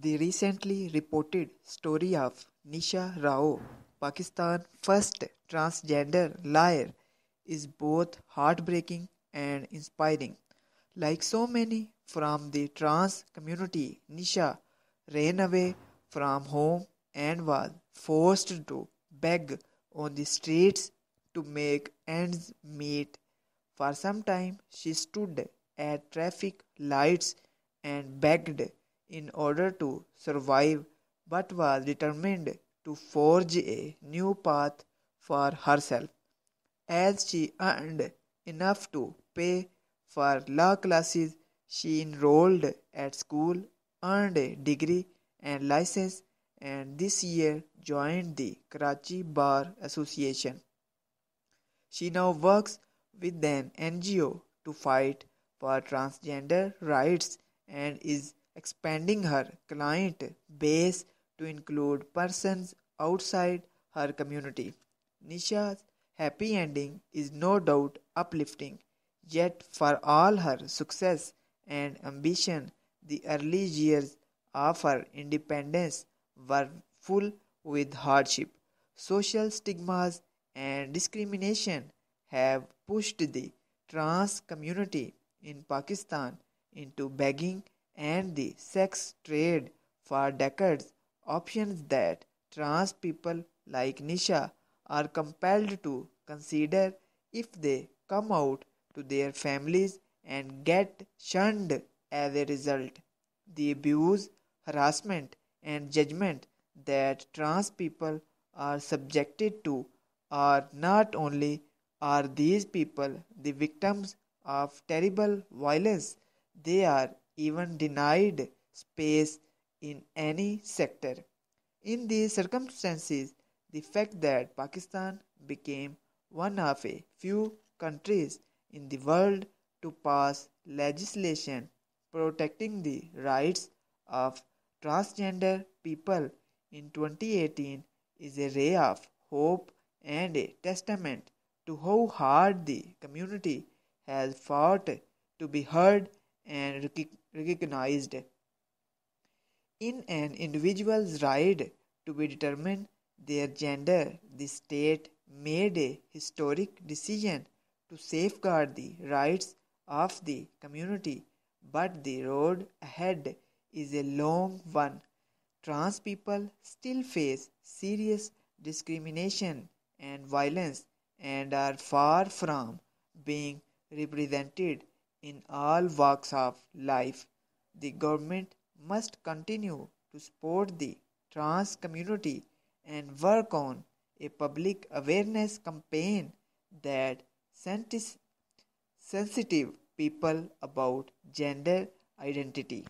The recently reported story of Nisha Rao, Pakistan's first transgender liar, is both heartbreaking and inspiring. Like so many from the trans community, Nisha ran away from home and was forced to beg on the streets to make ends meet. For some time, she stood at traffic lights and begged in order to survive but was determined to forge a new path for herself as she earned enough to pay for law classes she enrolled at school earned a degree and license and this year joined the Karachi Bar Association. She now works with an NGO to fight for transgender rights and is expanding her client base to include persons outside her community. Nisha's happy ending is no doubt uplifting, yet, for all her success and ambition, the early years of her independence were full with hardship. Social stigmas and discrimination have pushed the trans community in Pakistan into begging and the sex trade for decades, options that trans people like Nisha are compelled to consider if they come out to their families and get shunned as a result. The abuse, harassment, and judgment that trans people are subjected to are not only are these people the victims of terrible violence, they are even denied space in any sector. In these circumstances, the fact that Pakistan became one of a few countries in the world to pass legislation protecting the rights of transgender people in 2018 is a ray of hope and a testament to how hard the community has fought to be heard and recognized in an individual's right to be determined their gender the state made a historic decision to safeguard the rights of the community but the road ahead is a long one trans people still face serious discrimination and violence and are far from being represented in all walks of life, the government must continue to support the trans community and work on a public awareness campaign that sensitive people about gender identity.